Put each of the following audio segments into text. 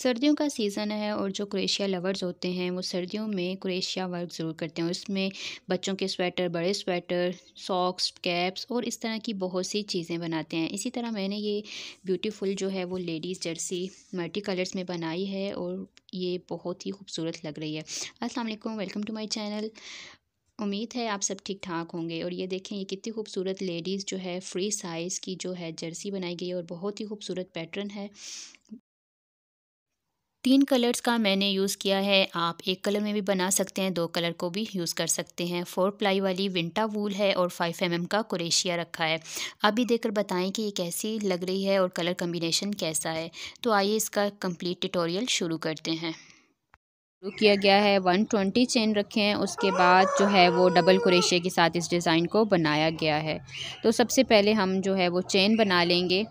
सर्दियों का सीज़न है और जो क्रोएशिया लवर्स होते हैं वो सर्दियों में क्रोएशिया वर्क ज़रूर करते हैं उसमें बच्चों के स्वेटर बड़े स्वेटर सॉक्स कैप्स और इस तरह की बहुत सी चीज़ें बनाते हैं इसी तरह मैंने ये ब्यूटीफुल जो है वो लेडीज़ जर्सी मल्टी कलर्स में बनाई है और ये बहुत ही खूबसूरत लग रही है Aslam welcome to my channel उम्मीद है आप सब ठीक ठाक होंगे और ये देखें ये कितनी खूबसूरत लेडीज़ जो है फ्री साइज़ की जो है जर्सी बनाई गई है और बहुत ही खूबसूरत पैटर्न है तीन कलर्स का मैंने यूज़ किया है आप एक कलर में भी बना सकते हैं दो कलर को भी यूज़ कर सकते हैं फोर प्लाई वाली विंटा वूल है और फाइव एम का कुरेशिया रखा है अभी देखकर बताएं कि ये कैसी लग रही है और कलर कम्बिनेशन कैसा है तो आइए इसका कंप्लीट ट्यूटोरियल शुरू करते हैं शुरू किया गया है वन ट्वेंटी चेन रखे हैं उसके बाद जो है वो डबल कुरेशिया के साथ इस डिज़ाइन को बनाया गया है तो सबसे पहले हम जो है वो चेन बना लेंगे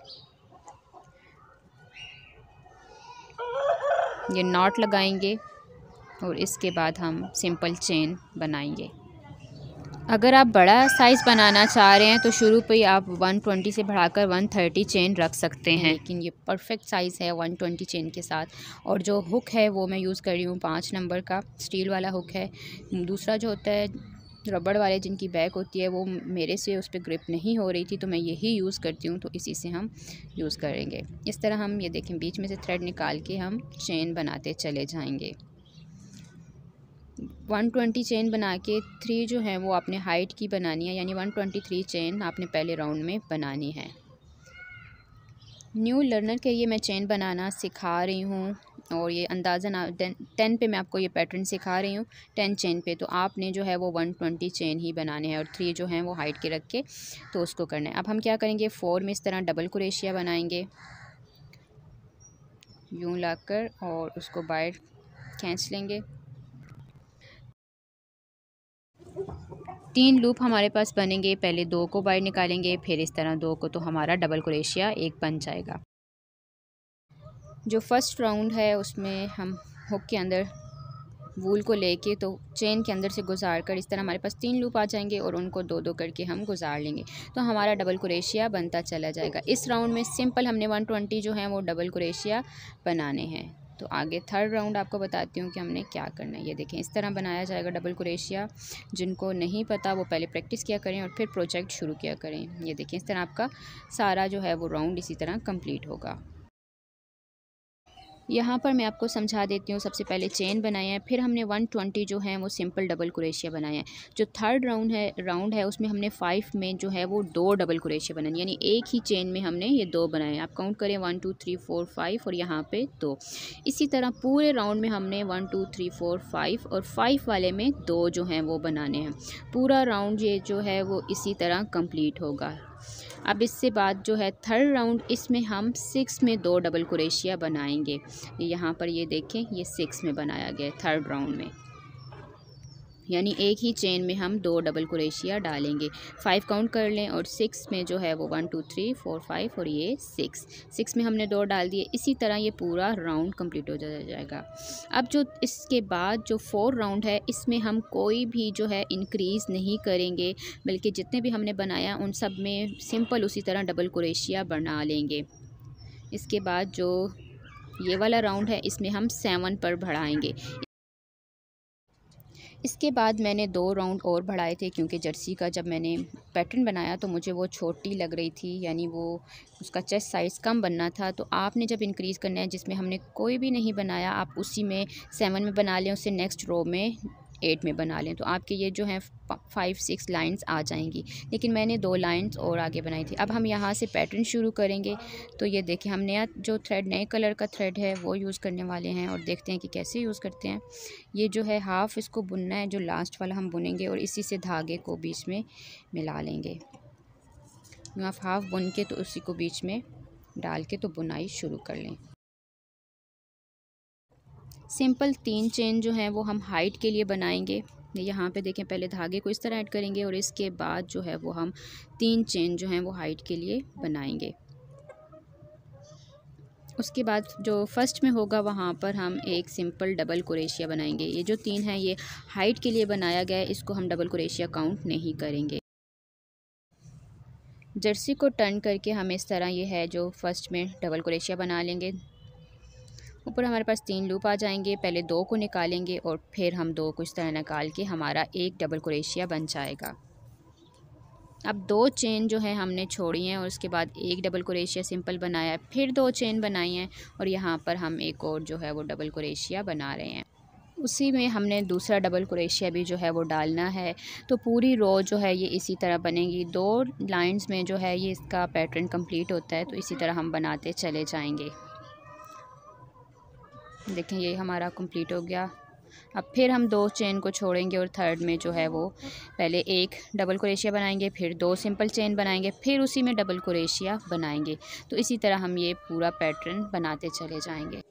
ये नॉट लगाएंगे और इसके बाद हम सिंपल चेन बनाएंगे अगर आप बड़ा साइज़ बनाना चाह रहे हैं तो शुरू पर ही आप 120 से बढ़ाकर 130 चेन रख सकते हैं लेकिन ये परफेक्ट साइज़ है 120 चेन के साथ और जो हुक है वो मैं यूज़ कर रही हूँ पाँच नंबर का स्टील वाला हुक है दूसरा जो होता है रबड़ वाले जिनकी बैक होती है वो मेरे से उस पर ग्रिप नहीं हो रही थी तो मैं यही यूज़ करती हूँ तो इसी से हम यूज़ करेंगे इस तरह हम ये देखें बीच में से थ्रेड निकाल के हम चेन बनाते चले जाएंगे 120 चेन बना के थ्री जो है वो आपने हाइट की बनानी है यानी 123 चेन आपने पहले राउंड में बनानी है न्यू लर्नर के लिए मैं चेन बनाना सिखा रही हूँ और ये अंदाज़न टेन पे मैं आपको ये पैटर्न सिखा रही हूँ टेन चेन पे तो आपने जो है वो वन ट्वेंटी चेन ही बनाने हैं और थ्री जो हैं वो हाइट के रख के तो उसको करना है अब हम क्या करेंगे फ़ोर में इस तरह डबल क्रेशिया बनाएंगे यूँ ला कर और उसको बाहर खींच लेंगे तीन लूप हमारे पास बनेंगे पहले दो को बाहर निकालेंगे फिर इस तरह दो को तो हमारा डबल क्रेशिया एक बन जाएगा जो फर्स्ट राउंड है उसमें हम हुक के अंदर वूल को लेके तो चेन के अंदर से गुजार कर इस तरह हमारे पास तीन लूप आ जाएंगे और उनको दो दो करके हम गुजार लेंगे तो हमारा डबल कुरेशिया बनता चला जाएगा इस राउंड में सिंपल हमने वन ट्वेंटी जो है वो डबल क्रेशिया बनाने हैं तो आगे थर्ड राउंड आपको बताती हूँ कि हमने क्या करना है ये देखें इस तरह बनाया जाएगा डबल कुरेशिया जिनको नहीं पता वो पहले प्रैक्टिस किया करें और फिर प्रोजेक्ट शुरू किया करें ये देखें इस तरह आपका सारा जो है वो राउंड इसी तरह कम्प्लीट होगा यहाँ पर मैं आपको समझा देती हूँ सबसे पहले चेन बनाए हैं फिर हमने 120 जो है वो सिंपल डबल कुरेशिया बनाए हैं जो थर्ड राउंड है राउंड है उसमें हमने फाइव में जो है वो दो डबल क्रेशिया बनाए यानी एक ही चेन में हमने ये दो बनाए हैं आप काउंट करें one two three four five और यहाँ पे दो इसी तरह पूरे राउंड में हमने one two three four five और फाइव वाले में दो जो हैं वो बनाने हैं पूरा राउंड ये जो है वो इसी तरह कम्प्लीट होगा अब इससे बाद जो है थर्ड राउंड इसमें हम सिक्स में दो डबल क्रेशिया बनाएंगे यहाँ पर ये देखें ये सिक्स में बनाया गया है थर्ड राउंड में यानी एक ही चेन में हम दो डबल क्रेशिया डालेंगे फाइव काउंट कर लें और सिक्स में जो है वो one two three four five और ये सिक्स सिक्स में हमने दो डाल दिए इसी तरह ये पूरा राउंड कंप्लीट हो जाएगा अब जो इसके बाद जो फोर राउंड है इसमें हम कोई भी जो है इंक्रीज़ नहीं करेंगे बल्कि जितने भी हमने बनाया उन सब में सिंपल उसी तरह डबल क्रेशिया बना लेंगे इसके बाद जो ये वाला राउंड है इसमें हम सेवन पर बढ़ाएंगे इसके बाद मैंने दो राउंड और बढ़ाए थे क्योंकि जर्सी का जब मैंने पैटर्न बनाया तो मुझे वो छोटी लग रही थी यानी वो उसका चेस्ट साइज़ कम बनना था तो आपने जब इंक्रीज़ करना है जिसमें हमने कोई भी नहीं बनाया आप उसी में सेवन में बना लें उससे नेक्स्ट रो में एट में बना लें तो आपके ये जो है फाइव सिक्स लाइंस आ जाएंगी लेकिन मैंने दो लाइंस और आगे बनाई थी अब हम यहाँ से पैटर्न शुरू करेंगे तो ये देखें हम नया जो थ्रेड नए कलर का थ्रेड है वो यूज़ करने वाले हैं और देखते हैं कि कैसे यूज़ करते हैं ये जो है हाफ़ इसको बुनना है जो लास्ट वाला हम बुनेंगे और इसी से धागे को बीच में मिला लेंगे हाफ़ बुन के तो उसी को बीच में डाल के तो बुनाई शुरू कर लें सिंपल तीन चेन जो हैं वो हम हाइट के लिए बनाएंगे यहाँ पे देखें पहले धागे को इस तरह ऐड करेंगे और इसके बाद जो है वो हम तीन चेन जो हैं वो हाइट के लिए बनाएंगे उसके बाद जो फर्स्ट में होगा वहाँ पर हम एक सिंपल डबल क्रेशिया बनाएंगे ये जो तीन है ये हाइट के लिए बनाया गया है इसको हम डबल कुरेशिया काउंट नहीं करेंगे जर्सी को टर्न करके हम इस तरह ये है जो फर्स्ट में डबल कुरेशिया बना लेंगे ऊपर हमारे पास तीन लूप आ जाएंगे पहले दो को निकालेंगे और फिर हम दो को इस तरह निकाल के हमारा एक डबल क्रोशिया बन जाएगा अब दो चेन जो है हमने छोड़ी हैं और उसके बाद एक डबल क्रोशिया सिंपल बनाया है फिर दो चेन बनाई हैं और यहाँ पर हम एक और जो है वो डबल क्रोशिया बना रहे हैं उसी में हमने दूसरा डबल क्रोशिया भी जो है वो डालना है तो पूरी रो जो है ये इसी तरह बनेगी दो लाइंस में जो है ये इसका पैटर्न कंप्लीट होता है तो इसी तरह हम बनाते चले जाएंगे देखें ये हमारा कंप्लीट हो गया अब फिर हम दो चेन को छोड़ेंगे और थर्ड में जो है वो पहले एक डबल क्रेशिया बनाएंगे फिर दो सिंपल चेन बनाएंगे फिर उसी में डबल क्रेशिया बनाएंगे तो इसी तरह हम ये पूरा पैटर्न बनाते चले जाएंगे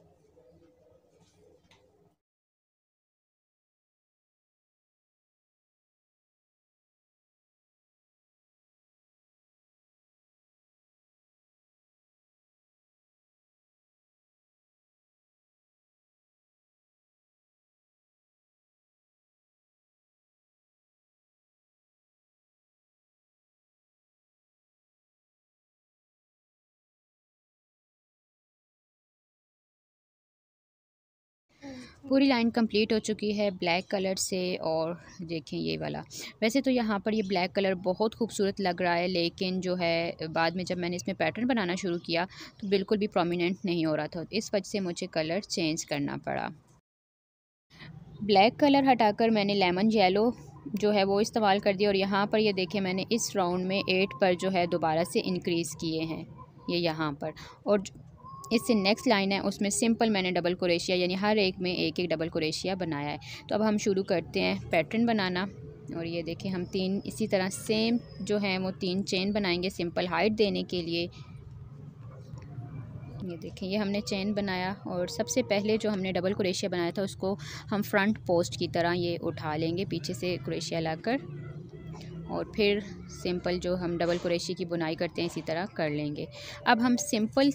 पूरी लाइन कंप्लीट हो चुकी है ब्लैक कलर से और देखें ये वाला वैसे तो यहाँ पर ये ब्लैक कलर बहुत खूबसूरत लग रहा है लेकिन जो है बाद में जब मैंने इसमें पैटर्न बनाना शुरू किया तो बिल्कुल भी प्रोमिनेंट नहीं हो रहा था इस वजह से मुझे कलर चेंज करना पड़ा ब्लैक कलर हटाकर मैंने लेमन येलो जो है वो इस्तेमाल कर दिया और यहाँ पर ये देखें मैंने इस राउंड में एट पर जो है दोबारा से इंक्रीज़ किए हैं ये यहाँ पर और इससे नेक्स्ट लाइन है उसमें सिंपल मैंने डबल क्रोशिया यानी हर एक में एक एक डबल क्रोशिया बनाया है तो अब हम शुरू करते हैं पैटर्न बनाना और ये देखें हम तीन इसी तरह सेम जो है वो तीन चेन बनाएंगे सिंपल हाइट देने के लिए ये देखें ये हमने चेन बनाया और सबसे पहले जो हमने डबल क्रोशिया बनाया था उसको हम फ्रंट पोस्ट की तरह ये उठा लेंगे पीछे से क्रोशिया लाकर और फिर सिंपल जो हम डबल क्रोशिया की बुनाई करते हैं इसी तरह कर लेंगे अब हम सिंपल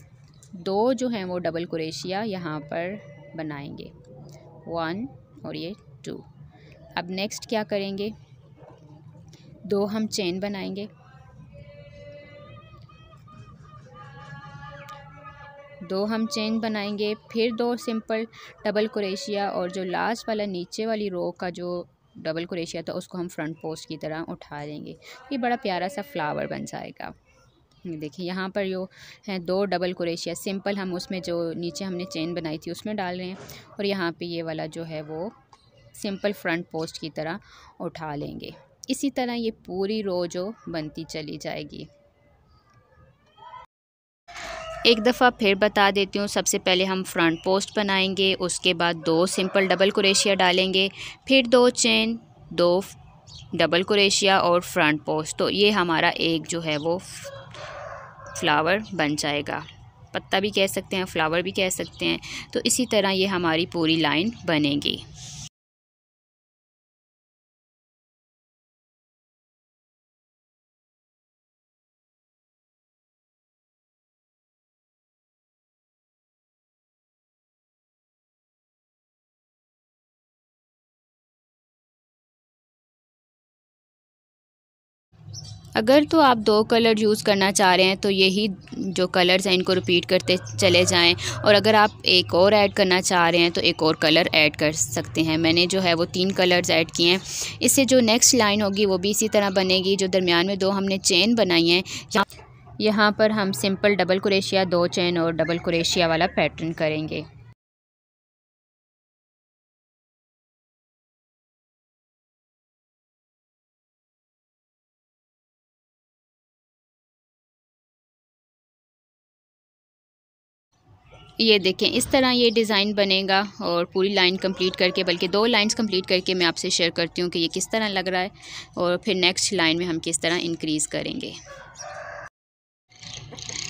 दो जो हैं वो डबल क्रेशिया यहाँ पर बनाएंगे वन और ये टू अब नेक्स्ट क्या करेंगे दो हम चेन बनाएंगे दो हम चेन बनाएंगे फिर दो सिंपल डबल क्रेशिया और जो लास्ट वाला नीचे वाली रो का जो डबल क्रेशिया था उसको हम फ्रंट पोस्ट की तरह उठा देंगे ये बड़ा प्यारा सा फ्लावर बन जाएगा देखिए यहाँ पर जो है दो डबल क्रेशिया सिंपल हम उसमें जो नीचे हमने चेन बनाई थी उसमें डाल रहे हैं और यहाँ पे ये वाला जो है वो सिंपल फ्रंट पोस्ट की तरह उठा लेंगे इसी तरह ये पूरी रो जो बनती चली जाएगी एक दफ़ा फिर बता देती हूँ सबसे पहले हम फ्रंट पोस्ट बनाएंगे उसके बाद दो सिंपल डबल क्रेशिया डालेंगे फिर दो चेन दो डबल क्रेशिया और फ्रंट पोस्ट तो ये हमारा एक जो है वो फ्लावर बन जाएगा पत्ता भी कह सकते हैं फ्लावर भी कह सकते हैं तो इसी तरह ये हमारी पूरी लाइन बनेगी अगर तो आप दो कलर यूज़ करना चाह रहे हैं तो यही जो कलर्स हैं इनको रिपीट करते चले जाएं और अगर आप एक और ऐड करना चाह रहे हैं तो एक और कलर ऐड कर सकते हैं मैंने जो है वो तीन कलर्स ऐड किए हैं इससे जो नेक्स्ट लाइन होगी वो भी इसी तरह बनेगी जो दरमियान में दो हमने चेन बनाई हैं यहाँ पर हम सिंपल डबल क्रेशिया दो चेन और डबल क्रेशिया वाला पैटर्न करेंगे ये देखें इस तरह ये डिज़ाइन बनेगा और पूरी लाइन कंप्लीट करके बल्कि दो लाइंस कंप्लीट करके मैं आपसे शेयर करती हूँ कि ये किस तरह लग रहा है और फिर नेक्स्ट लाइन में हम किस तरह इंक्रीज़ करेंगे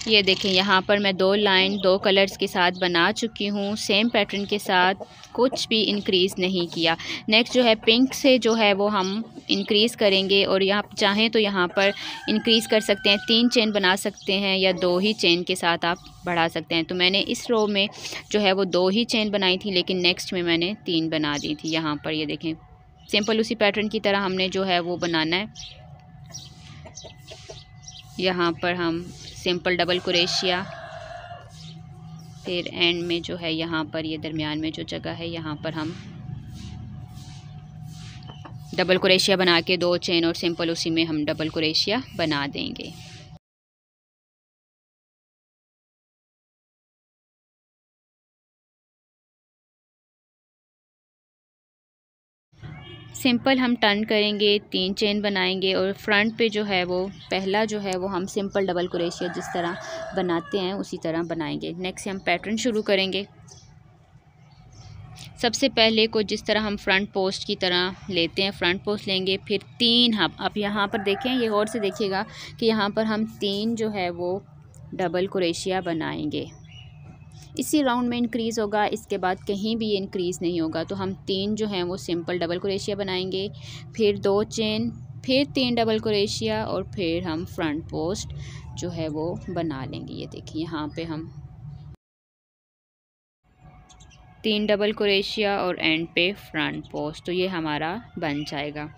ये देखें यहाँ पर मैं दो लाइन दो कलर्स के साथ बना चुकी हूँ सेम पैटर्न के साथ कुछ भी इंक्रीज़ नहीं किया नेक्स्ट जो है पिंक से जो है वो हम इंक्रीज़ करेंगे और यहाँ चाहें तो यहाँ पर इंक्रीज़ कर सकते हैं तीन चेन बना सकते हैं या दो ही चेन के साथ आप बढ़ा सकते हैं तो मैंने इस रो में जो है वो दो ही चेन बनाई थी लेकिन नेक्स्ट में मैंने तीन बना दी थी यहाँ पर ये देखें सिंपल उसी पैटर्न की तरह हमने जो है वो बनाना है यहाँ पर हम सिंपल डबल क्रेशिया फिर एंड में जो है यहाँ पर ये दरमियान में जो जगह है यहाँ पर हम डबल क्रेशिया बना के दो चेन और सिंपल उसी में हम डबल क्रेशिया बना देंगे सिंपल हम टर्न करेंगे तीन चेन बनाएंगे और फ्रंट पे जो है वो पहला जो है वो हम सिंपल डबल क्रोशिया जिस तरह बनाते हैं उसी तरह बनाएंगे नेक्स्ट हम पैटर्न शुरू करेंगे सबसे पहले को जिस तरह हम फ्रंट पोस्ट की तरह लेते हैं फ्रंट पोस्ट लेंगे फिर तीन हम आप यहाँ पर देखें ये और से देखिएगा कि यहाँ पर हम तीन जो है वो डबल क्रेशिया बनाएंगे इसी राउंड में इंक्रीज़ होगा इसके बाद कहीं भी ये इंक्रीज़ नहीं होगा तो हम तीन जो हैं वो सिंपल डबल क्रेशिया बनाएंगे फिर दो चेन फिर तीन डबल क्रेशिया और फिर हम फ्रंट पोस्ट जो है वो बना लेंगे ये देखिए यहाँ पे हम तीन डबल क्रेशिया और एंड पे फ्रंट पोस्ट तो ये हमारा बन जाएगा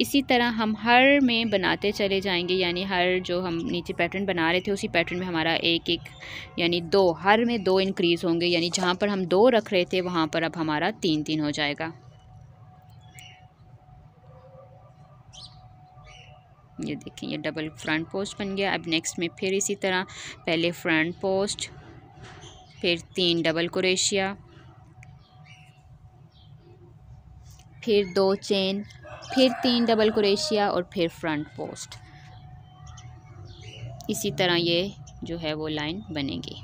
इसी तरह हम हर में बनाते चले जाएंगे यानी हर जो हम नीचे पैटर्न बना रहे थे उसी पैटर्न में हमारा एक एक यानी दो हर में दो इंक्रीज़ होंगे यानी जहाँ पर हम दो रख रहे थे वहाँ पर अब हमारा तीन तीन हो जाएगा ये देखें ये डबल फ्रंट पोस्ट बन गया अब नेक्स्ट में फिर इसी तरह पहले फ्रंट पोस्ट फिर तीन डबल क्रेशिया फिर दो चेन फिर तीन डबल क्रेशिया और फिर फ्रंट पोस्ट इसी तरह ये जो है वो लाइन बनेगी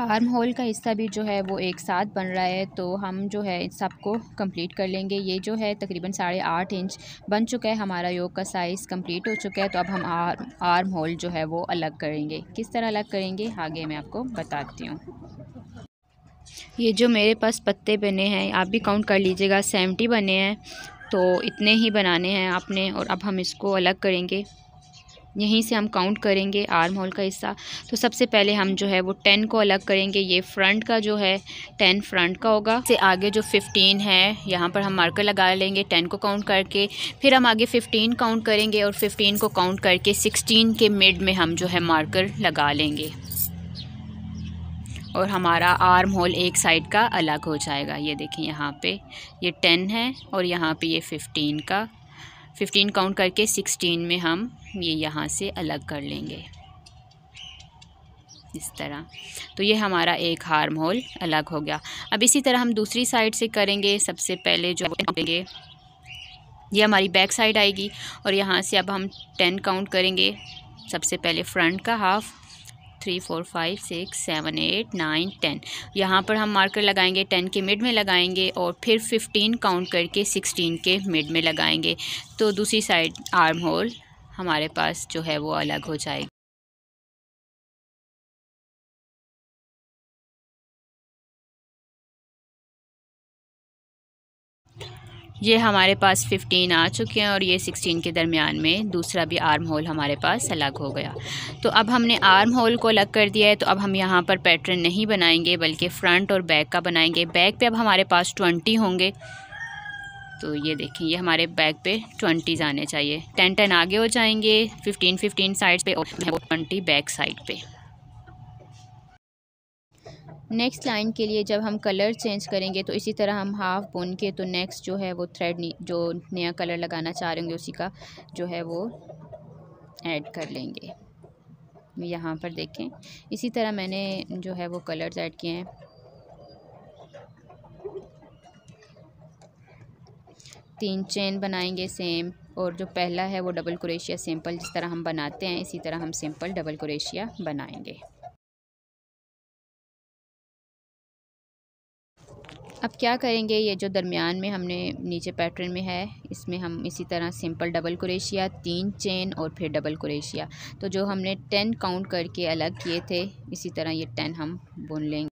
आर्म होल का हिस्सा भी जो है वो एक साथ बन रहा है तो हम जो है सबको कंप्लीट कर लेंगे ये जो है तकरीबन साढ़े आठ इंच बन चुका है हमारा योग का साइज़ कंप्लीट हो चुका है तो अब हम आर्म आर्म होल जो है वो अलग करेंगे किस तरह अलग करेंगे आगे मैं आपको बताती हूँ ये जो मेरे पास पत्ते बने हैं आप भी काउंट कर लीजिएगा सेवेंटी बने हैं तो इतने ही बनाने हैं आपने और अब हम इसको अलग करेंगे यहीं से हम काउंट करेंगे आर्म होल का हिस्सा तो सबसे पहले हम जो है वो टेन को अलग करेंगे ये फ्रंट का जो है टेन फ्रंट का होगा से आगे जो फिफ्टीन है यहाँ पर हम मार्कर लगा लेंगे टेन को काउंट करके फिर हम आगे फिफ्टीन काउंट करेंगे और फिफ्टीन को काउंट करके सिक्सटीन के मिड में हम जो है मार्कर लगा लेंगे और हमारा आर्म होल एक साइड का अलग हो जाएगा ये देखें यहाँ पे ये टेन है और यहाँ पे ये फिफ्टीन का फिफ्टीन काउंट करके सिक्सटीन में हम ये यहाँ से अलग कर लेंगे इस तरह तो ये हमारा एक हार्म होल अलग हो गया अब इसी तरह हम दूसरी साइड से करेंगे सबसे पहले जो करेंगे ये हमारी बैक साइड आएगी और यहाँ से अब हम टेन काउंट करेंगे सबसे पहले फ्रंट का half three four five six seven eight nine ten यहाँ पर हम मार्कर लगाएंगे टेन के मिड में लगाएंगे और फिर फिफ्टीन काउंट करके सिक्सटीन के मिड में लगाएंगे तो दूसरी साइड आर्म होल हमारे पास जो है वो अलग हो जाएगी ये हमारे पास 15 आ चुके हैं और ये 16 के दरमियान में दूसरा भी आर्म होल हमारे पास अलग हो गया तो अब हमने आर्म होल को अलग कर दिया है तो अब हम यहाँ पर पैटर्न नहीं बनाएंगे बल्कि फ़्रंट और बैक का बनाएंगे बैक पे अब हमारे पास 20 होंगे तो ये देखें ये हमारे बैक पे ट्वेंटीज़ आने चाहिए टेन टेन आगे हो जाएंगे फिफ्टीन फिफ्टीन साइड पे और ट्वेंटी बैक साइड पे नेक्स्ट लाइन के लिए जब हम कलर चेंज करेंगे तो इसी तरह हम हाफ़ बुन के तो नेक्स्ट जो है वो थ्रेड जो नया कलर लगाना चाह रहे होंगे उसी का जो है वो ऐड कर लेंगे यहाँ पर देखें इसी तरह मैंने जो है वो कलर्स ऐड किए हैं तीन चेन बनाएंगे सेम और जो पहला है वो डबल क्रोशिया सिंपल जिस तरह हम बनाते हैं इसी तरह हम सिंपल डबल क्रोशिया बनाएंगे अब क्या करेंगे ये जो दरमियान में हमने नीचे पैटर्न में है इसमें हम इसी तरह सिंपल डबल कुरेशिया तीन चेन और फिर डबल कुरेशिया तो जो हमने टेन काउंट करके अलग किए थे इसी तरह ये टेन हम बुन लेंगे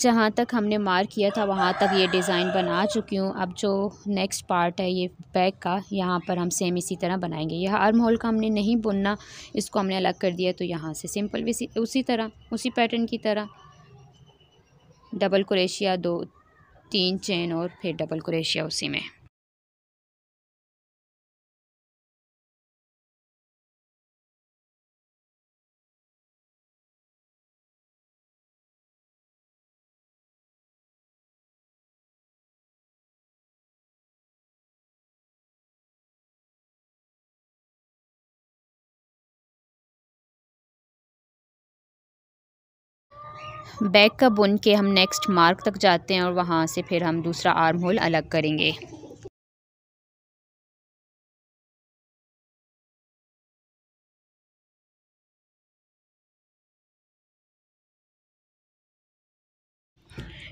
जहाँ तक हमने मार्क किया था वहाँ तक ये डिज़ाइन बना चुकी हूँ अब जो नेक्स्ट पार्ट है ये बैक का यहाँ पर हम सेम इसी तरह बनाएंगे यह आर्म होल का हमने नहीं बुनना इसको हमने अलग कर दिया तो यहाँ से सिंपल भी उसी तरह उसी पैटर्न की तरह डबल क्रेशिया दो तीन चेन और फिर डबल क्रेशिया उसी में बैक का बुन के हम नेक्स्ट मार्क तक जाते हैं और वहाँ से फिर हम दूसरा आर्म होल अलग करेंगे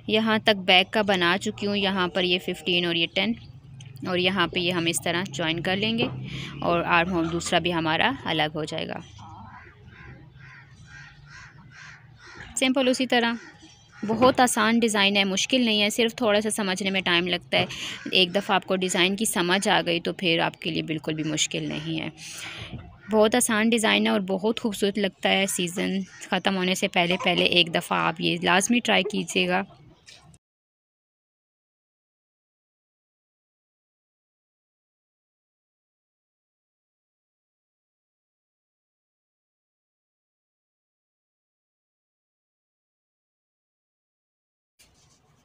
यहाँ तक बैक का बना चुकी हूँ यहाँ पर ये फिफ्टीन और ये टेन और यहाँ पे ये हम इस तरह ज्वाइन कर लेंगे और आर्म होल दूसरा भी हमारा अलग हो जाएगा सिंपल उसी तरह बहुत आसान डिज़ाइन है मुश्किल नहीं है सिर्फ थोड़ा सा समझने में टाइम लगता है एक दफ़ा आपको डिज़ाइन की समझ आ गई तो फिर आपके लिए बिल्कुल भी मुश्किल नहीं है बहुत आसान डिज़ाइन है और बहुत खूबसूरत लगता है सीज़न ख़त्म होने से पहले पहले एक दफ़ा आप ये लाजमी ट्राई कीजिएगा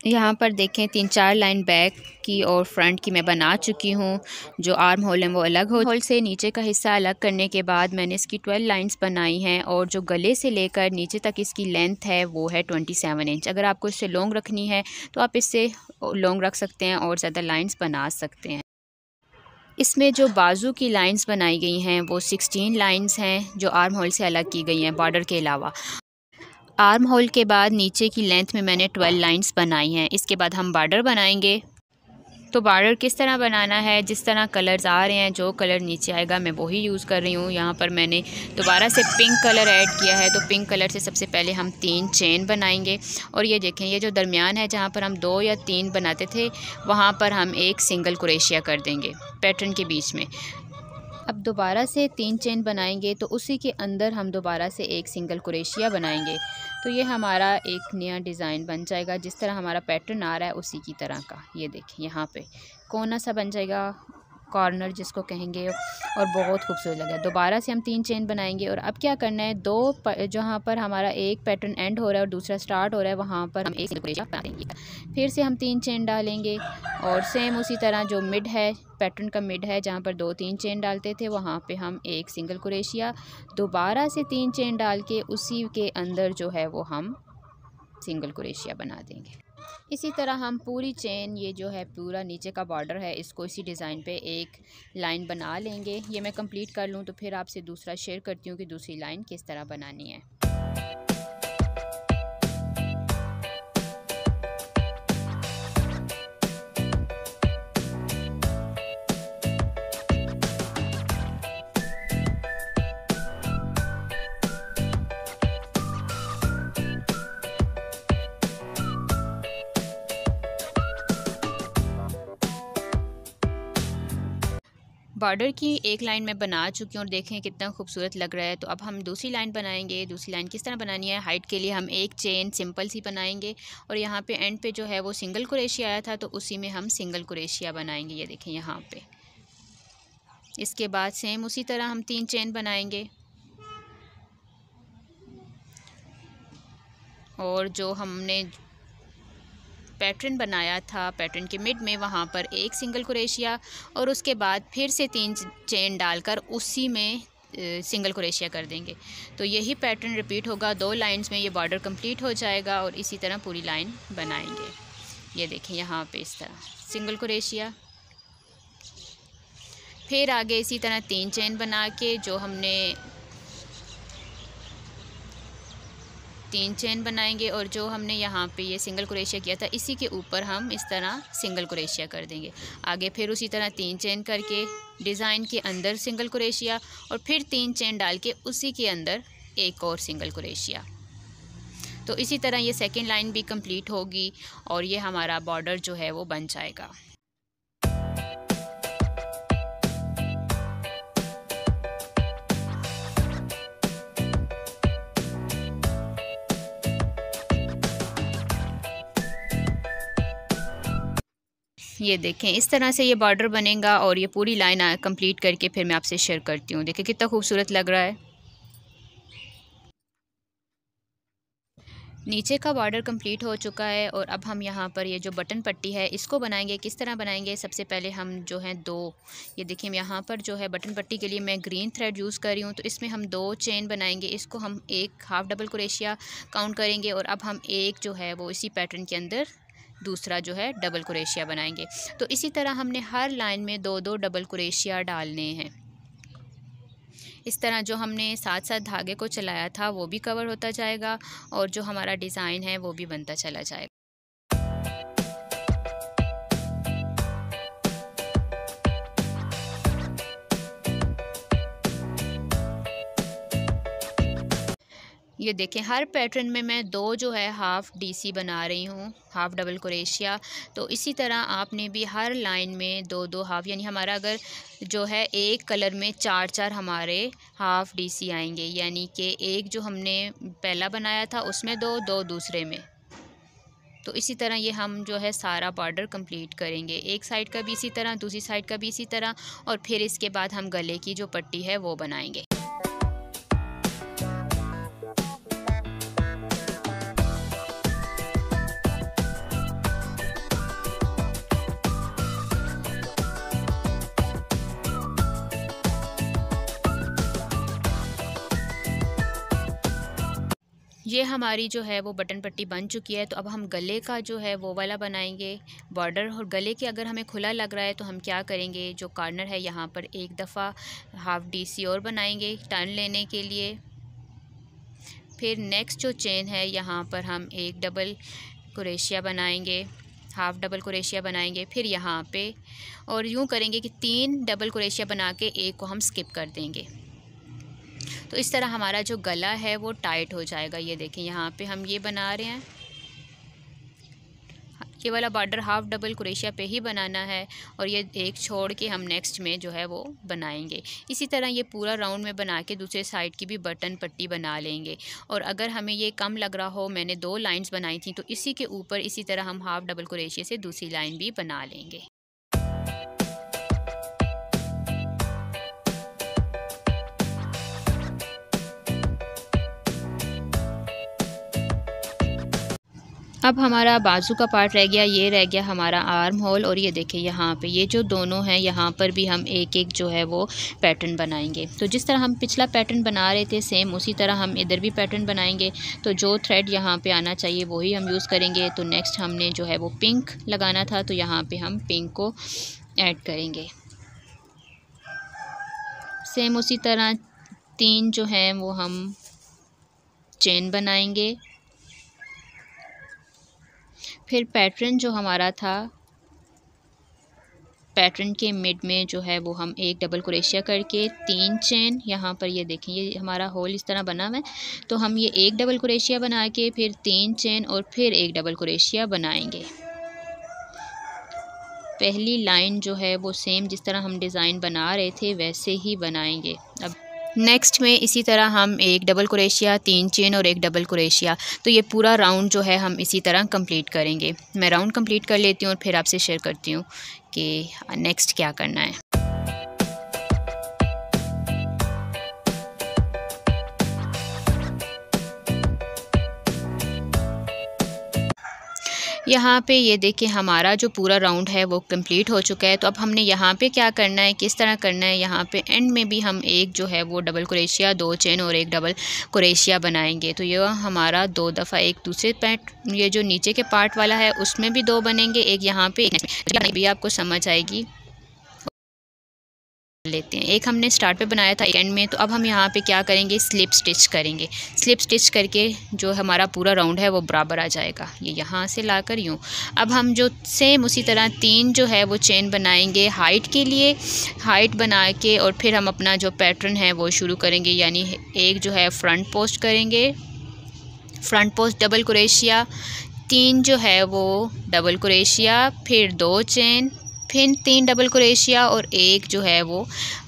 यहाँ पर देखें तीन चार लाइन बैक की और फ्रंट की मैं बना चुकी हूँ जो आर्म होल है वो अलग हो होल से नीचे का हिस्सा अलग करने के बाद मैंने इसकी ट्वेल्व लाइंस बनाई हैं और जो गले से लेकर नीचे तक इसकी लेंथ है वो है ट्वेंटी सेवन इंच अगर आपको इससे लॉन्ग रखनी है तो आप इससे लॉन्ग रख सकते हैं और ज़्यादा लाइन्स बना सकते हैं इसमें जो बाजू की लाइंस बनाई गई हैं वो 16 लाइंस हैं जो आर्म होल से अलग की गई हैं बॉर्डर के अलावा आर्म होल के बाद नीचे की लेंथ में मैंने ट्वेल्व लाइंस बनाई हैं इसके बाद हम बॉर्डर बनाएंगे तो बॉर्डर किस तरह बनाना है जिस तरह कलर्स आ रहे हैं जो कलर नीचे आएगा मैं वही यूज़ कर रही हूँ यहाँ पर मैंने दोबारा से पिंक कलर ऐड किया है तो पिंक कलर से सबसे पहले हम तीन चेन बनाएंगे और ये देखें ये जो दरमियान है जहाँ पर हम दो या तीन बनाते थे वहाँ पर हम एक सिंगल क्रेशिया कर देंगे पैटर्न के बीच में अब दोबारा से तीन चेन बनाएंगे तो उसी के अंदर हम दोबारा से एक सिंगल कुरेशिया बनाएंगे तो ये हमारा एक नया डिज़ाइन बन जाएगा जिस तरह हमारा पैटर्न आ रहा है उसी की तरह का ये देखें यहाँ पे कोना सा बन जाएगा कॉर्नर जिसको कहेंगे और बहुत खूबसूरत लगा दोबारा से हम तीन चेन बनाएंगे और अब क्या करना है दो जहाँ पर हमारा एक पैटर्न एंड हो रहा है और दूसरा स्टार्ट हो रहा है वहाँ पर हम एक बनाएंगे फिर से हम तीन चेन डालेंगे और सेम उसी तरह जो मिड है पैटर्न का मिड है जहाँ पर दो तीन चेन डालते थे वहाँ पे हम एक सिंगल कुरेशिया दोबारा से तीन चेन डाल के उसी के अंदर जो है वो हम सिंगल कुरेशिया बना देंगे इसी तरह हम पूरी चेन ये जो है पूरा नीचे का बॉर्डर है इसको इसी डिज़ाइन पे एक लाइन बना लेंगे ये मैं कंप्लीट कर लूँ तो फिर आपसे दूसरा शेयर करती हूँ कि दूसरी लाइन किस तरह बनानी है बॉर्डर की एक लाइन में बना चुकी हूँ और देखें कितना खूबसूरत लग रहा है तो अब हम दूसरी लाइन बनाएंगे दूसरी लाइन किस तरह बनानी है हाइट के लिए हम एक चेन सिंपल सी बनाएंगे और यहाँ पे एंड पे जो है वो सिंगल कुरेशिया आया था तो उसी में हम सिंगल कुरेशिया बनाएंगे ये देखें यहाँ पर इसके बाद सेम उसी तरह हम तीन चेन बनाएंगे और जो हमने पैटर्न बनाया था पैटर्न के मिड में वहाँ पर एक सिंगल क्रेशिया और उसके बाद फिर से तीन चेन डालकर उसी में सिंगल क्रेशिया कर देंगे तो यही पैटर्न रिपीट होगा दो लाइंस में ये बॉर्डर कंप्लीट हो जाएगा और इसी तरह पूरी लाइन बनाएंगे ये देखें यहाँ पे इस तरह सिंगल क्रेशिया फिर आगे इसी तरह तीन चेन बना के जो हमने तीन चेन बनाएंगे और जो हमने यहाँ पे ये सिंगल क्रोशिया किया था इसी के ऊपर हम इस तरह सिंगल क्रोशिया कर देंगे आगे फिर उसी तरह तीन चेन करके डिज़ाइन के अंदर सिंगल क्रोशिया और फिर तीन चेन डाल के उसी के अंदर एक और सिंगल क्रोशिया तो इसी तरह ये सेकेंड लाइन भी कम्प्लीट होगी और ये हमारा बॉर्डर जो है वो बन जाएगा ये देखें इस तरह से ये बॉर्डर बनेगा और ये पूरी लाइन कंप्लीट करके फिर मैं आपसे शेयर करती हूँ देखिए कितना खूबसूरत लग रहा है नीचे का बॉर्डर कंप्लीट हो चुका है और अब हम यहाँ पर ये जो बटन पट्टी है इसको बनाएंगे किस तरह बनाएंगे सबसे पहले हम जो हैं दो ये देखिए यहाँ पर जो है बटन पट्टी के लिए मैं ग्रीन थ्रेड यूज़ कर रही हूँ तो इसमें हम दो चेन बनाएंगे इसको हम एक हाफ़ डबल क्रेशिया काउंट करेंगे और अब हम एक जो है वो इसी पैटर्न के अंदर दूसरा जो है डबल क्रेशिया बनाएंगे तो इसी तरह हमने हर लाइन में दो दो डबल क्रेशिया डालने हैं इस तरह जो हमने साथ साथ धागे को चलाया था वो भी कवर होता जाएगा और जो हमारा डिज़ाइन है वो भी बनता चला जाएगा ये देखें हर पैटर्न में मैं दो जो है हाफ़ डीसी बना रही हूँ हाफ़ डबल क्रेशिया तो इसी तरह आपने भी हर लाइन में दो दो हाफ़ यानी हमारा अगर जो है एक कलर में चार चार हमारे हाफ़ डीसी आएंगे यानी कि एक जो हमने पहला बनाया था उसमें दो दो दूसरे में तो इसी तरह ये हम जो है सारा बॉर्डर कंप्लीट करेंगे एक साइड का भी इसी तरह दूसरी साइड का भी इसी तरह और फिर इसके बाद हम गले की जो पट्टी है वो बनाएंगे ये हमारी जो है वो बटन पट्टी बन चुकी है तो अब हम गले का जो है वो वाला बनाएंगे बॉर्डर और गले के अगर हमें खुला लग रहा है तो हम क्या करेंगे जो कॉर्नर है यहाँ पर एक दफ़ा हाफ़ डी सी और बनाएंगे टर्न लेने के लिए फिर नेक्स्ट जो चेन है यहाँ पर हम एक डबल क्रेशिया बनाएंगे हाफ़ डबल क्रेशिया बनाएंगे फिर यहाँ पे और यूँ करेंगे कि तीन डबल क्रेशिया बना के एक को हम स्किप कर देंगे तो इस तरह हमारा जो गला है वो टाइट हो जाएगा ये देखें यहाँ पे हम ये बना रहे हैं हाँ, ये वाला बॉर्डर हाफ़ डबल क्रोशिया पे ही बनाना है और ये एक छोड़ के हम नेक्स्ट में जो है वो बनाएंगे इसी तरह ये पूरा राउंड में बना के दूसरे साइड की भी बटन पट्टी बना लेंगे और अगर हमें ये कम लग रहा हो मैंने दो लाइंस बनाई थी तो इसी के ऊपर इसी तरह हम हाफ़ डबल क्रोशिया से दूसरी लाइन भी बना लेंगे अब हमारा बाजू का पार्ट रह गया ये रह गया हमारा आर्म होल और ये देखें यहाँ पे ये जो दोनों हैं यहाँ पर भी हम एक एक जो है वो पैटर्न बनाएंगे तो जिस तरह हम पिछला पैटर्न बना रहे थे सेम उसी तरह हम इधर भी पैटर्न बनाएंगे तो जो थ्रेड यहाँ पे आना चाहिए वही हम यूज़ करेंगे तो नेक्स्ट हमने जो है वो पिंक लगाना था तो यहाँ पर हम पिंक को ऐड करेंगे सेम उसी तरह तीन जो हैं वो हम चेन बनाएंगे फिर पैटर्न जो हमारा था पैटर्न के मिड में जो है वो हम एक डबल क्रोशिया करके तीन चैन यहाँ पर ये देखें ये हमारा होल इस तरह बना हुआ है तो हम ये एक डबल क्रोशिया बना के फिर तीन चैन और फिर एक डबल क्रोशिया बनाएंगे पहली लाइन जो है वो सेम जिस तरह हम डिज़ाइन बना रहे थे वैसे ही बनाएंगे अब नेक्स्ट में इसी तरह हम एक डबल क्रेशिया तीन चेन और एक डबल क्रेशिया तो ये पूरा राउंड जो है हम इसी तरह कंप्लीट करेंगे मैं राउंड कंप्लीट कर लेती हूँ और फिर आपसे शेयर करती हूँ कि नेक्स्ट क्या करना है यहाँ पे ये देखिए हमारा जो पूरा राउंड है वो कंप्लीट हो चुका है तो अब हमने यहाँ पे क्या करना है किस तरह करना है यहाँ पे एंड में भी हम एक जो है वो डबल क्रेशिया दो चेन और एक डबल क्रेशिया बनाएंगे तो ये हमारा दो दफ़ा एक दूसरे पैंट ये जो नीचे के पार्ट वाला है उसमें भी दो बनेंगे एक यहाँ पे भी आपको समझ आएगी लेते हैं एक हमने स्टार्ट पे बनाया था एंड में तो अब हम यहाँ पे क्या करेंगे स्लिप स्टिच करेंगे स्लिप स्टिच करके जो हमारा पूरा राउंड है वो बराबर आ जाएगा ये यह यहाँ से ला कर यूँ अब हम जो सेम उसी तरह तीन जो है वो चेन बनाएंगे हाइट के लिए हाइट बना के और फिर हम अपना जो पैटर्न है वो शुरू करेंगे यानी एक जो है फ्रंट पोस्ट करेंगे फ्रंट पोस्ट डबल क्रेशिया तीन जो है वो डबल क्रेशिया फिर दो चेन फिर तीन डबल क्रेशिया और एक जो है वो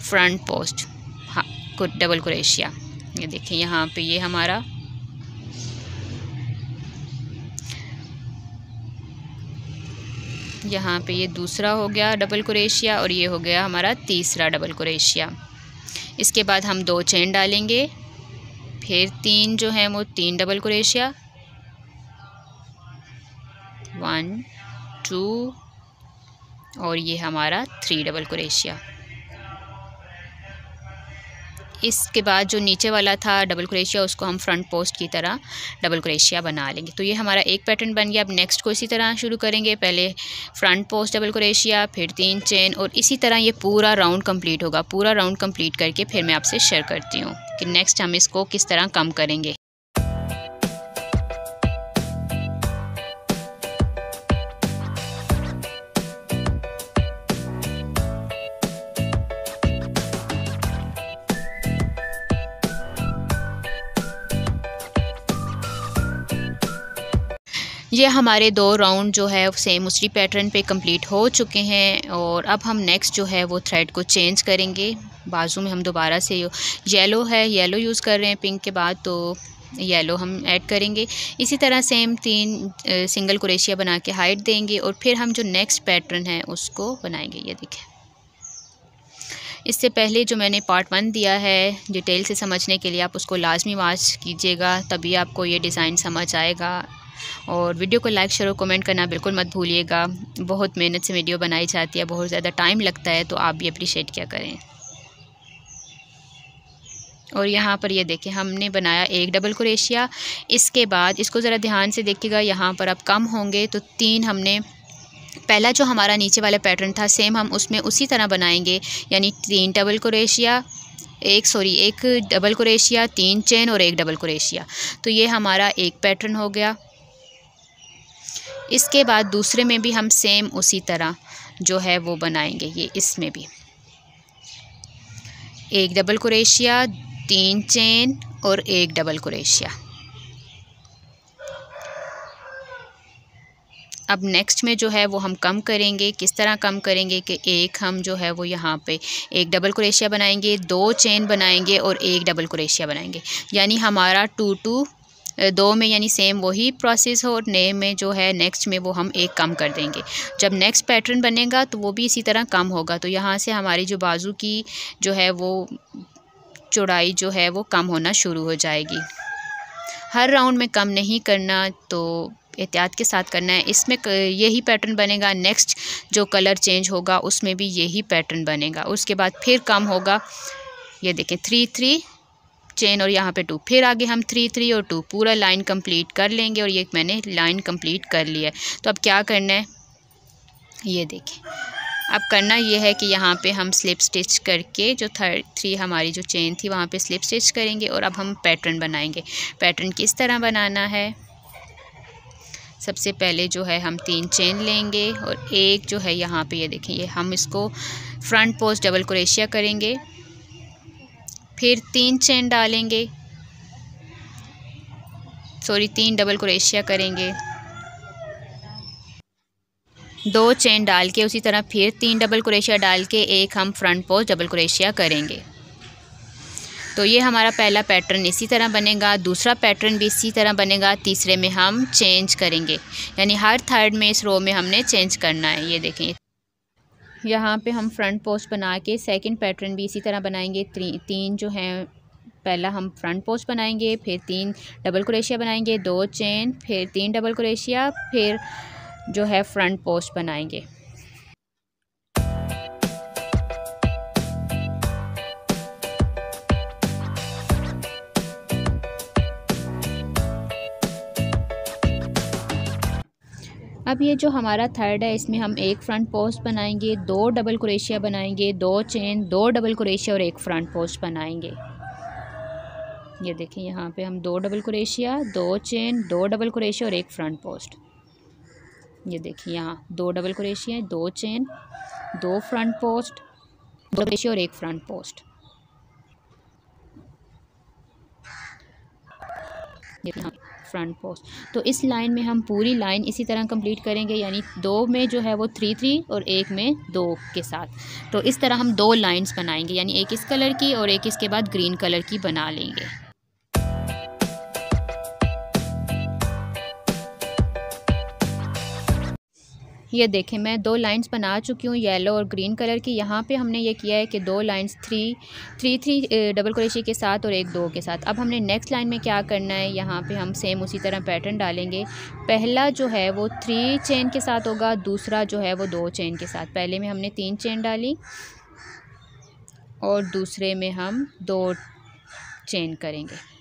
फ्रंट पोस्ट हाँ डबल क्रेशिया ये देखिए यहाँ पे ये हमारा यहाँ पे ये दूसरा हो गया डबल क्रेशिया और ये हो गया हमारा तीसरा डबल क्रेशिया इसके बाद हम दो चेन डालेंगे फिर तीन जो है वो तीन डबल क्रेशिया वन टू और ये हमारा थ्री डबल क्रेशिया इसके बाद जो नीचे वाला था डबल क्रेशिया उसको हम फ्रंट पोस्ट की तरह डबल क्रेशिया बना लेंगे तो ये हमारा एक पैटर्न बन गया अब नेक्स्ट को इसी तरह शुरू करेंगे पहले फ्रंट पोस्ट डबल क्रेशिया फिर तीन चेन और इसी तरह ये पूरा राउंड कंप्लीट होगा पूरा राउंड कंप्लीट करके फिर मैं आपसे शेयर करती हूँ कि नेक्स्ट हम इसको किस तरह कम करेंगे ये हमारे दो राउंड जो है सेम उसी पैटर्न पे कंप्लीट हो चुके हैं और अब हम नेक्स्ट जो है वो थ्रेड को चेंज करेंगे बाजू में हम दोबारा से येलो है येलो यूज़ कर रहे हैं पिंक के बाद तो येलो हम ऐड करेंगे इसी तरह सेम तीन सिंगल क्रेशिया बना के हाइट देंगे और फिर हम जो नेक्स्ट पैटर्न है उसको बनाएंगे ये देखें इससे पहले जो मैंने पार्ट वन दिया है डिटेल से समझने के लिए आप उसको लाजमी वाच कीजिएगा तभी आपको ये डिज़ाइन समझ आएगा और वीडियो को लाइक शेयर और कमेंट करना बिल्कुल मत भूलिएगा बहुत मेहनत से वीडियो बनाई जाती है बहुत ज़्यादा टाइम लगता है तो आप भी अप्रिशिएट क्या करें और यहाँ पर ये देखें हमने बनाया एक डबल क्रेशिया इसके बाद इसको ज़रा ध्यान से देखिएगा यहाँ पर अब कम होंगे तो तीन हमने पहला जो हमारा नीचे वाला पैटर्न था सेम हम उसमें उसी तरह बनाएंगे यानी तीन डबल क्रेशिया एक सॉरी एक डबल क्रेशिया तीन चेन और एक डबल क्रेशिया तो ये हमारा एक पैटर्न हो गया इसके बाद दूसरे में भी हम सेम उसी तरह जो है वो बनाएंगे ये इसमें भी एक डबल क्रेशिया तीन चेन और एक डबल क्रेशिया अब नेक्स्ट में जो है वो हम कम करेंगे किस तरह कम करेंगे कि एक हम जो है वो यहाँ पे एक डबल क्रेशिया बनाएंगे दो चेन बनाएंगे और एक डबल क्रेशिया बनाएंगे यानी हमारा टू टू दो में यानी सेम वही प्रोसेस हो और नए में जो है नेक्स्ट में वो हम एक कम कर देंगे जब नेक्स्ट पैटर्न बनेगा तो वो भी इसी तरह कम होगा तो यहाँ से हमारी जो बाजू की जो है वो चौड़ाई जो है वो कम होना शुरू हो जाएगी हर राउंड में कम नहीं करना तो एहतियात के साथ करना है इसमें यही पैटर्न बनेगा नेक्स्ट जो कलर चेंज होगा उसमें भी यही पैटर्न बनेगा उसके बाद फिर कम होगा ये देखें थ्री थ्री चेन और यहाँ पे टू फिर आगे हम थ्री थ्री और टू पूरा लाइन कंप्लीट कर लेंगे और ये मैंने लाइन कंप्लीट कर लिया है तो अब क्या करना है ये देखें अब करना ये है कि यहाँ पे हम स्लिप स्टिच करके जो थर्ड थ्री हमारी जो चेन थी वहाँ पे स्लिप स्टिच करेंगे और अब हम पैटर्न बनाएंगे पैटर्न किस तरह बनाना है सबसे पहले जो है हम तीन चेन लेंगे और एक जो है यहाँ पे ये यह देखें ये हम इसको फ्रंट पोस्ट डबल क्रेशिया करेंगे फिर तीन चेन डालेंगे सॉरी तीन डबल क्रोशिया करेंगे दो चेन डाल के उसी तरह फिर तीन डबल क्रोशिया डाल के एक हम फ्रंट पोज डबल क्रोशिया करेंगे तो ये हमारा पहला पैटर्न इसी तरह बनेगा दूसरा पैटर्न भी इसी तरह बनेगा तीसरे में हम चेंज करेंगे यानी हर थर्ड में इस रो में हमने चेंज करना है ये देखें यहाँ पे हम फ्रंट पोस्ट बना के सेकंड पैटर्न भी इसी तरह बनाएंगे तीन जो हैं पहला हम फ्रंट पोस्ट बनाएंगे फिर तीन डबल क्रेशिया बनाएंगे दो चेन फिर तीन डबल क्रेशिया फिर जो है फ्रंट पोस्ट बनाएंगे अब ये जो हमारा थर्ड है इसमें हम एक फ्रंट पोस्ट बनाएंगे दो डबल क्रेशिया बनाएंगे दो चेन दो डबल क्रेशिया और एक फ्रंट पोस्ट बनाएंगे ये देखें यहाँ पे हम दो डबल क्रेशिया दो चेन दो डबल क्रेशिया और एक फ्रंट पोस्ट ये देखिए यहाँ दो डबल क्रेशिया दो चेन दो फ्रंट पोस्ट दो क्रेशिया और एक फ्रंट पोस्ट यहाँ फ्रंट पोस्ट तो इस लाइन में हम पूरी लाइन इसी तरह कंप्लीट करेंगे यानी दो में जो है वो थ्री थ्री और एक में दो के साथ तो इस तरह हम दो लाइंस बनाएंगे यानी एक इस कलर की और एक इसके बाद ग्रीन कलर की बना लेंगे ये देखें मैं दो लाइंस बना चुकी हूँ येलो और ग्रीन कलर की यहाँ पे हमने ये किया है कि दो lines three three three double crochet के साथ और एक दो के साथ अब हमने नेक्स्ट लाइन में क्या करना है यहाँ पे हम सेम उसी तरह पैटर्न डालेंगे पहला जो है वो थ्री चेन के साथ होगा दूसरा जो है वो दो चेन के साथ पहले में हमने तीन चेन डाली और दूसरे में हम दो चेन करेंगे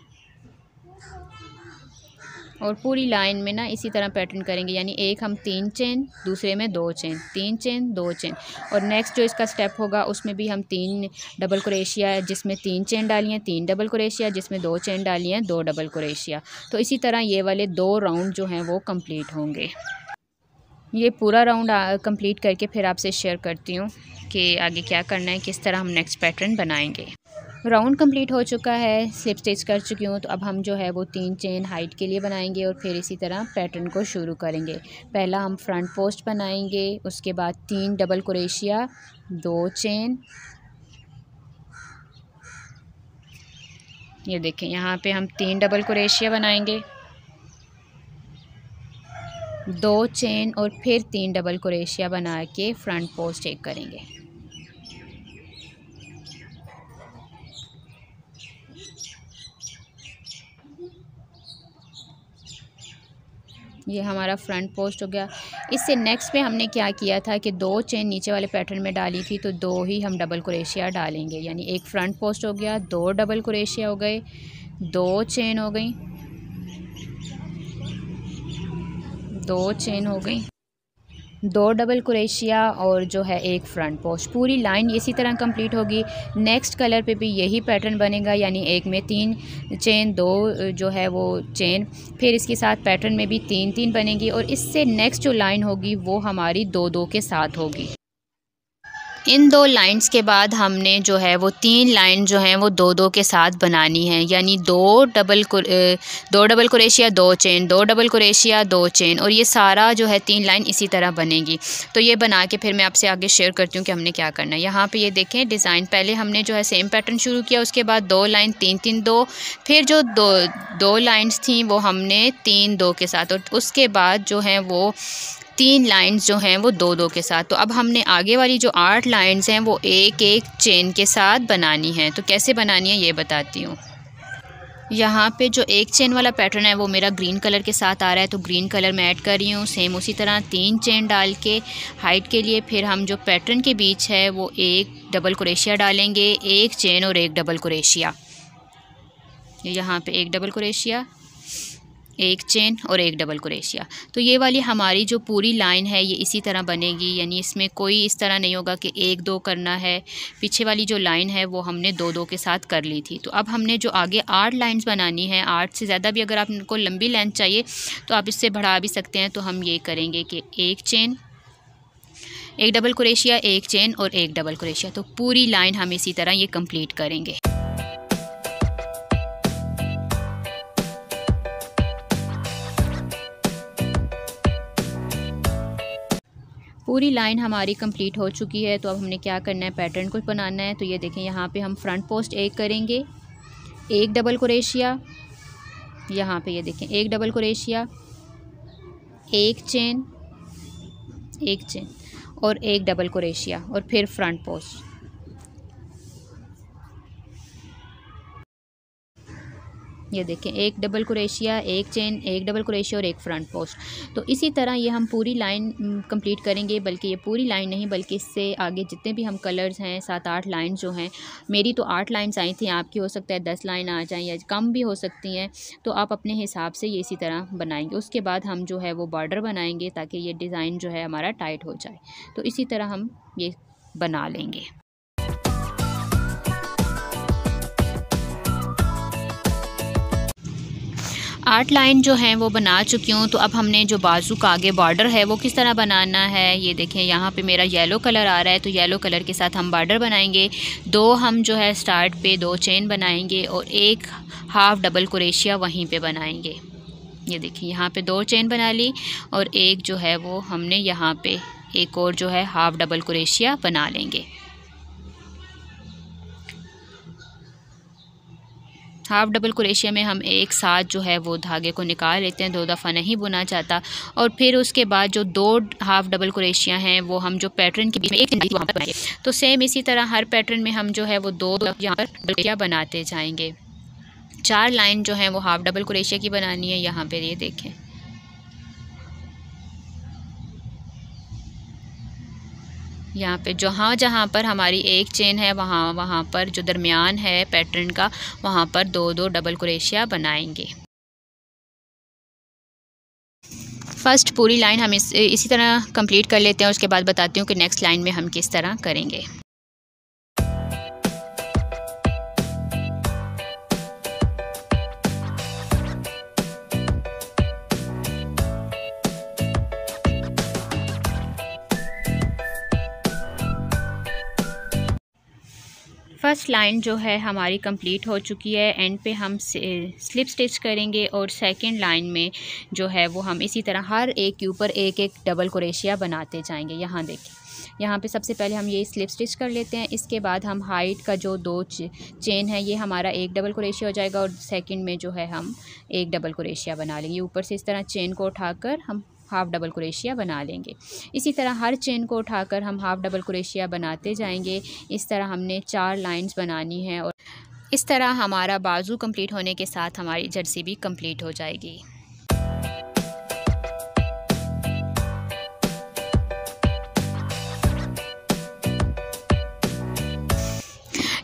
और पूरी लाइन में ना इसी तरह पैटर्न करेंगे यानी एक हम तीन चेन दूसरे में दो चेन तीन चेन दो चेन और नेक्स्ट जो इसका स्टेप होगा उसमें भी हम तीन डबल क्रेशिया जिसमें तीन चेन डाली हैं तीन डबल क्रेशिया जिसमें दो चेन डाली हैं दो डबल क्रेशिया तो इसी तरह ये वाले दो राउंड जो हैं वो कम्प्लीट होंगे ये पूरा राउंड कम्प्लीट करके फिर आपसे शेयर करती हूँ कि आगे क्या करना है किस तरह हम नेक्स्ट पैटर्न बनाएंगे राउंड कंप्लीट हो चुका है स्लिप स्टिच कर चुकी हूँ तो अब हम जो है वो तीन चेन हाइट के लिए बनाएंगे और फिर इसी तरह पैटर्न को शुरू करेंगे पहला हम फ्रंट पोस्ट बनाएंगे उसके बाद तीन डबल कुरेशिया दो चेन ये देखें यहाँ पे हम तीन डबल कुरेशिया बनाएंगे दो चेन और फिर तीन डबल कुरेशिया बना के फ्रंट पोस्ट एक करेंगे ये हमारा फ्रंट पोस्ट हो गया इससे नेक्स्ट पे हमने क्या किया था कि दो चेन नीचे वाले पैटर्न में डाली थी तो दो ही हम डबल क्रेशिया डालेंगे यानी एक फ्रंट पोस्ट हो गया दो डबल क्रेशिया हो गए दो चेन हो गई दो चेन हो गई दो डबल कुरेशिया और जो है एक फ्रंट पोच पूरी लाइन इसी तरह कंप्लीट होगी नेक्स्ट कलर पे भी यही पैटर्न बनेगा यानी एक में तीन चेन दो जो है वो चेन फिर इसके साथ पैटर्न में भी तीन तीन बनेगी और इससे नेक्स्ट जो लाइन होगी वो हमारी दो दो के साथ होगी इन दो लाइंस के बाद हमने जो है वो तीन लाइन जो हैं वो दो दो के साथ बनानी है यानी दो डबल दो डबल क्रेशिया दो चेन दो डबल क्रेशिया दो चेन और ये सारा जो है तीन लाइन इसी तरह बनेगी तो ये बना के फिर मैं आपसे आगे शेयर करती हूँ कि हमने क्या करना है यहाँ पे ये देखें डिज़ाइन पहले हमने जो है सेम पैटर्न शुरू किया उसके बाद दो लाइन तीन तीन दो फिर जो दो दो लाइन्स थी वो हमने तीन दो के साथ और उसके बाद जो है वो तीन लाइंस जो हैं वो दो दो के साथ तो अब हमने आगे वाली जो आठ लाइंस हैं वो एक एक चेन के साथ बनानी है तो कैसे बनानी है ये बताती हूँ यहाँ पे जो एक चेन वाला पैटर्न है वो मेरा ग्रीन कलर के साथ आ रहा है तो ग्रीन कलर मैं ऐड कर रही हूँ सेम उसी तरह तीन चेन डाल के हाइट के लिए फिर हम जो पैटर्न के बीच है वो एक डबल क्रेशिया डालेंगे एक चेन और एक डबल क्रेशिया यहाँ पे एक डबल क्रेशिया एक चेन और एक डबल क्रेशिया तो ये वाली हमारी जो पूरी लाइन है ये इसी तरह बनेगी यानी इसमें कोई इस तरह नहीं होगा कि एक दो करना है पीछे वाली जो लाइन है वो हमने दो दो के साथ कर ली थी तो अब हमने जो आगे आठ लाइंस बनानी है आठ से ज़्यादा भी अगर आपको लंबी लेंथ चाहिए तो आप इससे बढ़ा भी सकते हैं तो हम ये करेंगे कि एक चेन एक डबल क्रेशिया एक चेन और एक डबल क्रेशिया तो पूरी लाइन हम इसी तरह ये कम्प्लीट करेंगे पूरी लाइन हमारी कंप्लीट हो चुकी है तो अब हमने क्या करना है पैटर्न को बनाना है तो ये देखें यहाँ पे हम फ्रंट पोस्ट एक करेंगे एक डबल क्रेशिया यहाँ पे ये देखें एक डबल क्रेशिया एक चेन एक चेन और एक डबल क्रेशिया और फिर फ्रंट पोस्ट ये देखें एक डबल क्रेशिया एक चेन एक डबल क्रेशिया और एक फ्रंट पोस्ट तो इसी तरह ये हम पूरी लाइन कंप्लीट करेंगे बल्कि ये पूरी लाइन नहीं बल्कि इससे आगे जितने भी हम कलर्स हैं सात आठ लाइन जो हैं मेरी तो आठ लाइन्स आई थी आपकी हो सकता है दस लाइन आ जाएँ या कम भी हो सकती हैं तो आप अपने हिसाब से ये इसी तरह बनाएंगे उसके बाद हम जो है वो बॉर्डर बनाएंगे ताकि ये डिज़ाइन जो है हमारा टाइट हो जाए तो इसी तरह हम ये बना लेंगे आठ लाइन जो है वो बना चुकी हूँ तो अब हमने जो बाजू का आगे बॉर्डर है वो किस तरह बनाना है ये देखें यहाँ पे मेरा येलो कलर आ रहा है तो येलो कलर के साथ हम बॉर्डर बनाएंगे दो हम जो है स्टार्ट पे दो चेन बनाएंगे और एक हाफ़ डबल क्रेशिया वहीं पे बनाएंगे ये देखें यहाँ पे दो चेन बना ली और एक जो है वो हमने यहाँ पर एक और जो है हाफ़ डबल क्रेशिया बना लेंगे हाफ़ डबल क्रेशिया में हम एक साथ जो है वो धागे को निकाल लेते हैं दो दफ़ा नहीं बुना जाता और फिर उसके बाद जो दो हाफ़ डबल क्रेशिया हैं वो हम जो पैटर्न के बीच में एक वहाँ पर बनाए तो सेम इसी तरह हर पैटर्न में हम जो है वो दो यहाँ पर क्रेशिया बनाते जाएंगे चार लाइन जो है वो हाफ़ डबल क्रेशिया की बनानी है यहाँ पर ये देखें यहाँ पे जहाँ जहाँ पर हमारी एक चेन है वहाँ वहाँ पर जो दरमियान है पैटर्न का वहाँ पर दो दो डबल क्रेशिया बनाएंगे फर्स्ट पूरी लाइन हम इस इसी तरह कंप्लीट कर लेते हैं उसके बाद बताती हूँ कि नेक्स्ट लाइन में हम किस तरह करेंगे फर्स्ट लाइन जो है हमारी कंप्लीट हो चुकी है एंड पे हम स्लिप स्टिच करेंगे और सेकंड लाइन में जो है वो हम इसी तरह हर एक के ऊपर एक एक डबल क्रेशिया बनाते जाएंगे यहाँ देखें यहाँ पे सबसे पहले हम ये स्लिप स्टिच कर लेते हैं इसके बाद हम हाइट का जो दो चेन है ये हमारा एक डबल क्रेशिया हो जाएगा और सेकेंड में जो है हम एक डबल क्रेशिया बना लेंगे ऊपर से इस तरह चेन को उठा हम हाफ़ डबल क्रेशिया बना लेंगे इसी तरह हर चेन को उठाकर हम हाफ़ डबल क्रेशिया बनाते जाएंगे इस तरह हमने चार लाइंस बनानी है और इस तरह हमारा बाजू कंप्लीट होने के साथ हमारी जर्सी भी कंप्लीट हो जाएगी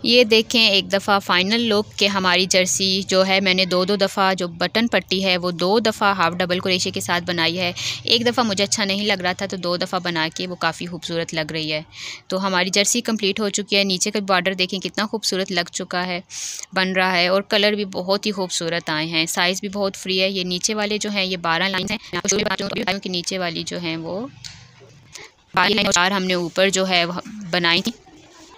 ये देखें एक दफ़ा फ़ाइनल लुक के हमारी जर्सी जो है मैंने दो दो दफ़ा जो बटन पट्टी है वो दो दफ़ा हाफ़ डबल क्रेशे के साथ बनाई है एक दफ़ा मुझे अच्छा नहीं लग रहा था तो दो दफ़ा बना के वो काफ़ी खूबसूरत लग रही है तो हमारी जर्सी कम्प्लीट हो चुकी है नीचे का बॉर्डर देखें कितना खूबसूरत लग चुका है बन रहा है और कलर भी बहुत ही खूबसूरत आए हैं साइज़ भी बहुत फ्री है ये नीचे वाले जो हैं ये बारह लाइन हैं तो कि नीचे वाली जो हैं वो बारह लाइन चार हमने ऊपर जो है बनाई थी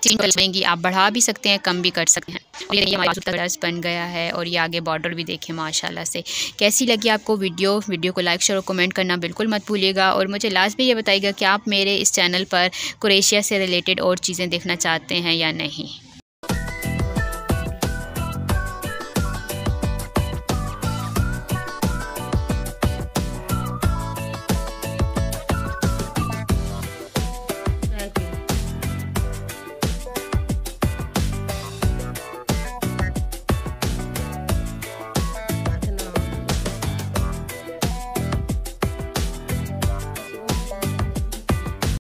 चीज़ बढ़ेंगी आप बढ़ा भी सकते हैं कम भी कर सकते हैं और ये हमारा बन गया है और ये आगे बॉर्डर भी देखें माशाल्लाह से कैसी लगी आपको वीडियो वीडियो को लाइक शेयर और कमेंट करना बिल्कुल मत भूलिएगा और मुझे लास्ट में ये बताइएगा कि आप मेरे इस चैनल पर क्रोएशिया से रिलेटेड और चीज़ें देखना चाहते हैं या नहीं